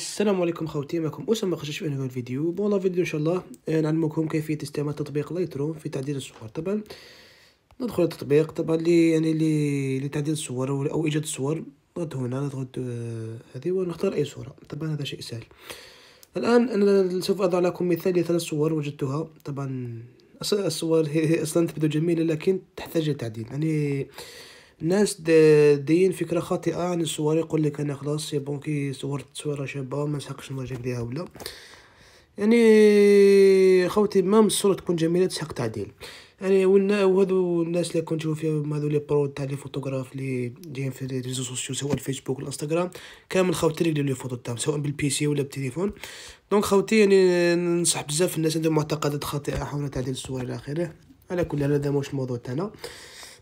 السلام عليكم خوتي معكم اسامه خشش في هذا الفيديو بون لا فيديو ان شاء الله آه، نعلمكم كيفيه استعمال تطبيق لايتروم في تعديل الصور طبعا ندخل التطبيق طبعا لي يعني لي لتعديل الصور او ايجاد الصور نضغط هنا نضغط آه، هذه ونختار اي صوره طبعا هذا شيء سهل الان انا سوف اضع لكم مثال لثلاث صور وجدتها طبعا الصور هي اصلا تبدو جميله لكن تحتاج تعديل يعني ناس دين فكره خاطئه عن الصور يقول لك انا خلاص سي بون كي صورت تصويره شابه ما نسحقش نرجع ليها ولا يعني خوتي مام الصوره تكون جميله تسحق تعديل يعني وهذو الناس اللي كنت نشوف فيهم هذو لي برو تاع لي فوتوغراف لي جايين في لي ريزو سوسيو سواء الفيسبوك والانستغرام كامل خاوتي اللي يديروا لي فوتو تاعهم سواء بالبيسي ولا بالتليفون دونك خاوتي يعني ننصح بزاف الناس عندهم معتقدات خاطئه حول تعديل الصور الى اخره على كل هذا موش الموضوع تاعنا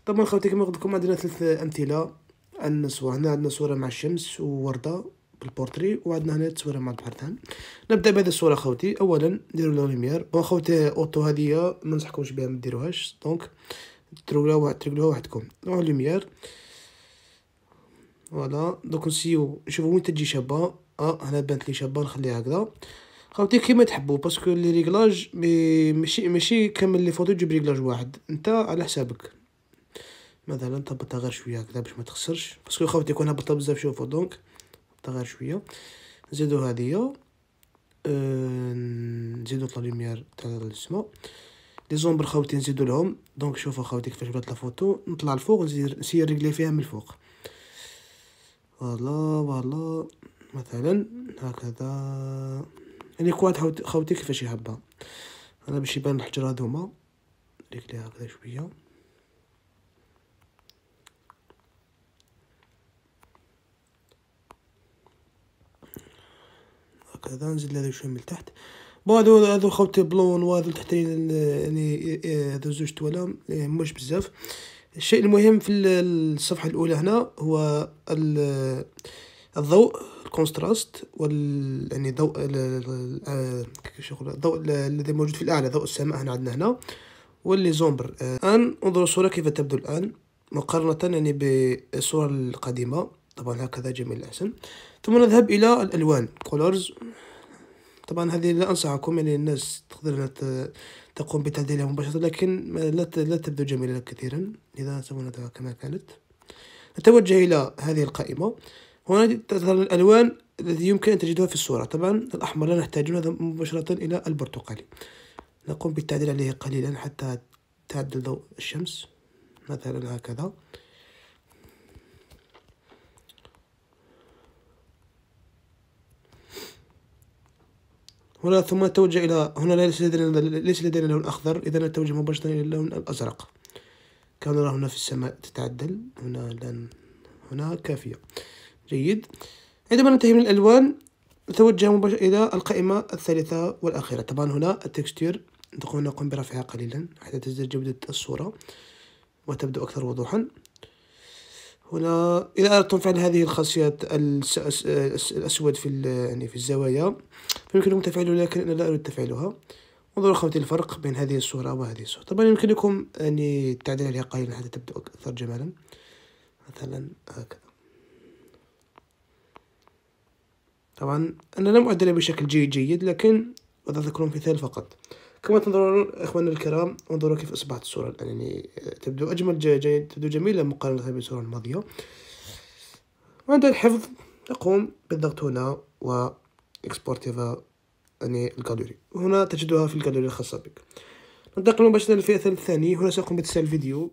طبعا خوتي كما قلت لكم عندنا ثلاث امثله عندنا صور هنا عندنا صوره مع الشمس وورده بالبورتري وعندنا هنا تصويره مع البحرتان نبدا بهذه الصوره خوتي اولا نديرو لها ليمير بون خوتي اوتو هذه ما ننصحكمش بها ما ديروهاش دونك ترولا واحد وحدكم نروحو لوميير فوالا دوك نسيو نشوفو وين تجي شابه اه هنا بانت لي شابه نخليها هكذا خوتي كيما تحبوا باسكو لي ريغلاج ماشي ماشي كامل لي فوتو تجيب ريغلاج واحد انت على حسابك مثلا تهبط غير شويه هكذا باش ما تخسرش باسكو خاوت يكون هبطها بزاف شوفوا دونك هبطها غير شويه نزيدو هاديا أه... نزيدو لا لوميير تاع السما لي زومبر خاوتي نزيدو لهم دونك شوفوا خاوتي كيفاش بدات لا فوتو نطلع الفوق نزيد نسير رجلي فيها من الفوق فوالا فوالا مثلا هكذا يعني كواد خاوتي كيفاش يهبها انا باش يبان الحجر هذوما رجلي هكذا شويه هذا نزل هذا شوي من تحت وهذو هذو خوت بلون وهذو تحتين يعني, يعني، هذو زوج توالام يعني مش بزاف الشيء المهم في الصفحة الأولى هنا هو الضوء الكونتراست وال يعني ضوء كيفاش الضوء الذي موجود في الأعلى ضوء السماء هنا عندنا هنا واللي زومبر الآن انظروا الصورة كيف تبدو الآن مقارنة يعني بالصورة القديمة طبعا هكذا جميل الأحسن ثم نذهب إلى الألوان colors طبعا هذه لا أنصحكم يعني الناس تقدر تقوم بتعديلها مباشرة لكن لا لا تبدو جميلة كثيرا لذا سوونها كما كانت نتوجه إلى هذه القائمة هنا تظهر الألوان التي يمكن أن تجدها في الصورة طبعا الأحمر لا نحتاجه مباشرة إلى البرتقالي نقوم بالتعديل عليه قليلا حتى تعدل ضوء الشمس مثلا هكذا هنا ثم توجه إلى هنا ليس لدينا ليس لدينا لون أخضر إذا نتوجه مباشرة إلى اللون الأزرق كما نرى هنا في السماء تتعدل هنا لن هنا كافية جيد عندما ننتهي من الألوان نتوجه مباشرة إلى القائمة الثالثة والأخيرة طبعا هنا التكستير نقوم برفعها قليلا حتى تزداد جودة الصورة وتبدو أكثر وضوحا هنا إذا أردتم فعل هذه الخاصيات الأسود في يعني في الزوايا فيمكنكم تفعيلها لكن أنا لا أريد تفعيلها انظروا أخوتي الفرق بين هذه الصورة وهذه الصورة طبعا يمكنكم يعني التعديل عليها قليلا حتى تبدو أكثر جمالا مثلا هكذا طبعا أنا لم أعدلها بشكل جيد جيد لكن وذكرون مثال فقط كما تنظرون اخواننا الكرام انظروا كيف اصبحت الصوره الان يعني آه، تبدو اجمل جيد جي تبدو جميله مقارنه بالصوره الماضيه وعند الحفظ نقوم بالضغط هنا و اكسبورتيفا يعني الكالوري هنا تجدها في الكالوري الخاصه بك ننتقل مباشره للفئه الثانيه هنا سأقوم بتسجيل الفيديو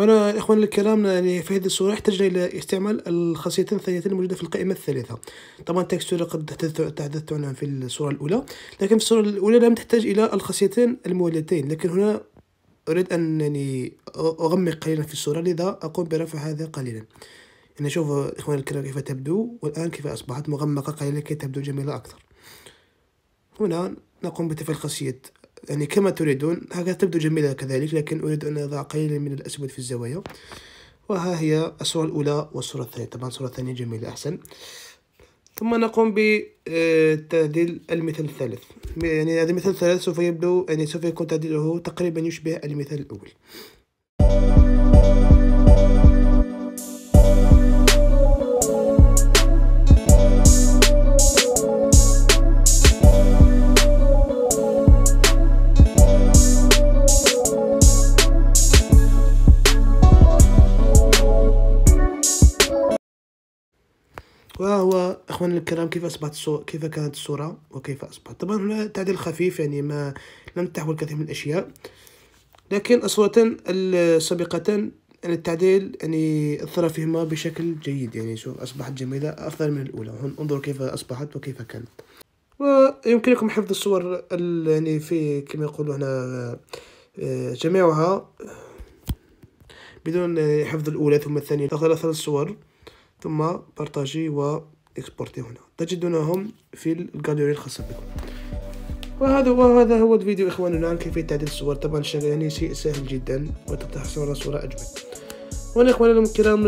وأنا اخوان الكرام يعني في هذه الصورة احتجنا إلى استعمال الخاصيتين الثانيتين الموجودة في القائمة الثالثة طبعا تكستور قد تحدثت عنها في الصورة الأولى لكن في الصورة الأولى لم تحتاج إلى الخاصيتين المولدتين لكن هنا أريد انني يعني أغمق قليلا في الصورة لذا أقوم برفع هذا قليلا يعني شوف إخواني الكرام كيف تبدو والآن كيف أصبحت مغمقة قليلا كي تبدو جميلة أكثر هنا نقوم بتفعيل خاصية يعني كما تريدون هكذا تبدو جميلة كذلك لكن أريد أن أضع قليلا من الأسود في الزوايا وها هي الصورة الأولى والصورة الثانية طبعا الصورة الثانية جميلة أحسن ثم نقوم بتعديل المثال الثالث يعني هذا المثال الثالث سوف يبدو يعني سوف يكون تعديله تقريبا يشبه المثال الأول وهو اخواننا الكرام كيف اصبحت الصورة كيف كانت الصوره وكيف اصبحت طبعا هنا تعديل خفيف يعني ما لم تحول الكثير من الاشياء لكن اصوات السابقتان يعني التعديل يعني اثر فيهما بشكل جيد يعني شوف اصبحت جميله افضل من الاولى انظروا كيف اصبحت وكيف كانت ويمكنكم حفظ الصور يعني في كما يقولوا هنا آه، جميعها بدون حفظ الاولى ثم الثانيه اخر ثلاث صور ثم بارتاجي و اكسبورتي هنا تجدونهم في الجاليري الخاصة بكم وهذا هو هذا هو الفيديو اخواننا عن كيفيه تعديل الصور طبعا شيء يعني شيء سهل جدا وتتحصل على صوره اجمل وانا اخواننا الكرام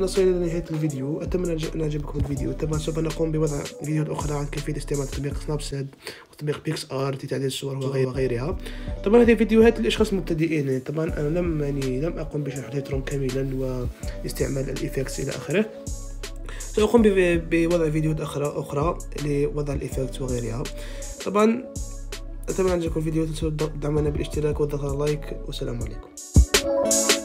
نصل الى نهايه الفيديو اتمنى ان يعجبكم الفيديو طبعا سوف نقوم بوضع فيديوهات اخرى عن كيفيه استعمال تطبيق سناب شات وتطبيق بيكس ار لتعديل الصور وغيرها طبعا هذه فيديوهات للاشخاص المبتدئين طبعا انا لم يعني لم اقم بشرح ليترون كاملا واستعمال الايفكتس الى اخره ساقوم بوضع فيديوهات اخرى اخرى لوضع الايفكتس وغيرها طبعا اتمنى ان يعجبكم الفيديو تنسوا دعمنا بالاشتراك والضغط على لايك والسلام عليكم